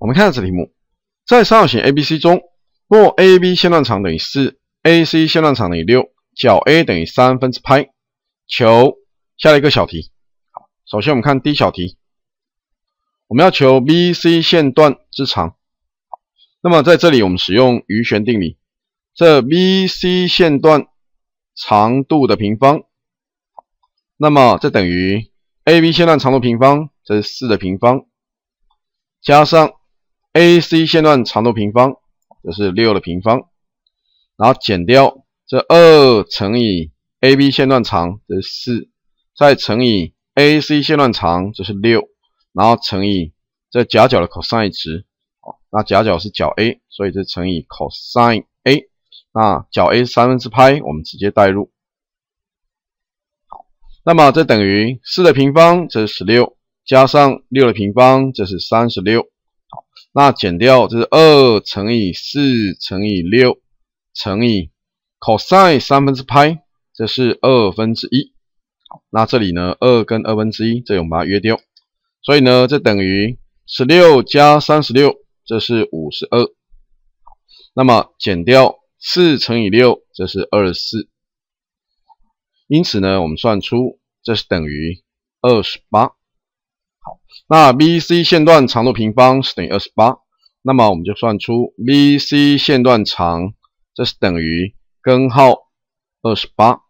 我们看下这题目，在三角形 ABC 中，若 AB 线段长等于四，AC 线段长等于六，角 A 等于三分之派，求下一个小题。好，首先我们看第一小题，我们要求 BC 线段之长。那么在这里我们使用余弦定理，这 BC 线段长度的平方，那么这等于 AB 线段长度平方，这是四的平方，加上。AC 线段长度平方这是六的平方，然后减掉这二乘以 AB 线段长，这是四，再乘以 AC 线段长，这是六，然后乘以这夹角的 cosine 值。好，那夹角是角 A，所以这乘以 cosine A。那角 A 三分之派，我们直接代入。好，那么这等于四的平方，这是十六，加上六的平方，这是三十六。那减掉就是二乘以四乘以六乘以 cosine 三分之派，这是二分之一。好，那这里呢二跟二分之一，这我们把它约掉。所以呢，这等于十六加三十六，这是五十二。那么减掉四乘以六，这是二十四。因此呢，我们算出这是等于二十八。好，那 BC 线段长度平方是等于二十八，那么我们就算出 BC 线段长，这是等于根号二十八，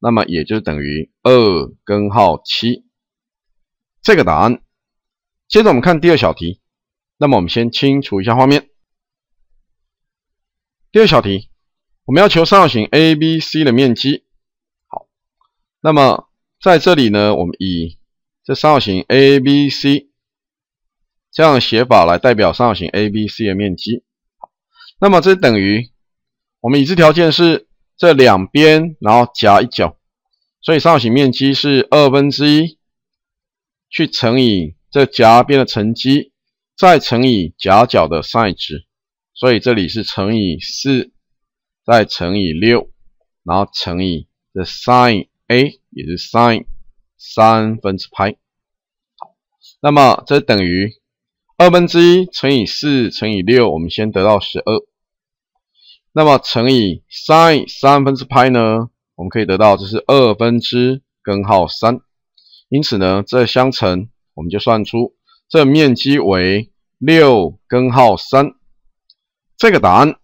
那么也就等于二根号七，这个答案。接着我们看第二小题，那么我们先清除一下画面。第二小题，我们要求三角形 ABC 的面积。好，那么在这里呢，我们以这三角形 ABC 这样写法来代表三角形 ABC 的面积。那么这等于我们已知条件是这两边，然后夹一角，所以三角形面积是二分之一去乘以这夹边的乘积，再乘以夹角的 sin 值。所以这里是乘以四，再乘以六，然后乘以这 sin A，也是 sin。三分之派，那么这等于二分之一乘以四乘以六，我们先得到十二，那么乘以 sin 三分之派呢，我们可以得到这是二分之根号三，因此呢，这相乘我们就算出这面积为六根号三，这个答案。